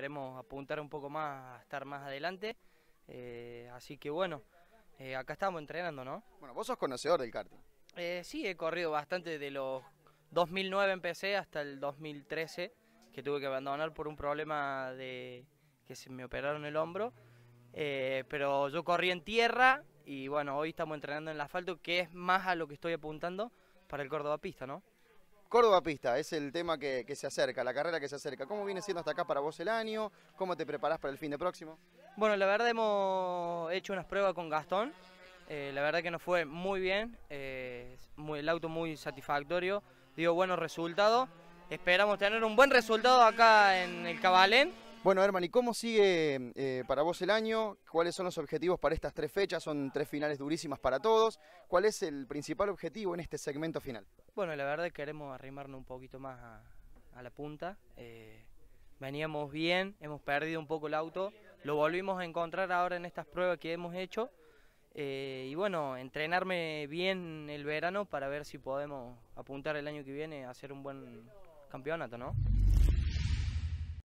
queremos apuntar un poco más estar más adelante. Eh, así que bueno, eh, acá estamos entrenando, ¿no? Bueno, vos sos conocedor del karting. Eh, sí, he corrido bastante de los 2009 empecé hasta el 2013, que tuve que abandonar por un problema de que se me operaron el hombro. pero yo corrí en tierra y bueno, hoy estamos entrenando en el asfalto, que es más a lo que estoy apuntando para el Córdoba Pista, ¿no? Córdoba Pista es el tema que, se acerca, la carrera que se acerca. ¿Cómo viene siendo hasta acá para vos el año? ¿Cómo te preparás para el fin de próximo? Bueno, la verdad hemos hecho unas pruebas con Gastón. Eh, la verdad que nos fue muy bien, eh, muy, el auto muy satisfactorio, Digo, buenos resultados. Esperamos tener un buen resultado acá en el Cabalén bueno, Herman, ¿y cómo sigue eh, para vos el año? ¿Cuáles son los objetivos para estas tres fechas? Son tres finales durísimas para todos. ¿Cuál es el principal objetivo en este segmento final? Bueno, la verdad queremos arrimarnos un poquito más a, la punta. Eh, veníamos bien, hemos perdido un poco el auto, lo volvimos a encontrar ahora en estas pruebas que hemos hecho. Eh, y bueno, entrenarme bien el verano para ver si podemos apuntar el año que viene a hacer un buen campeonato, ¿no?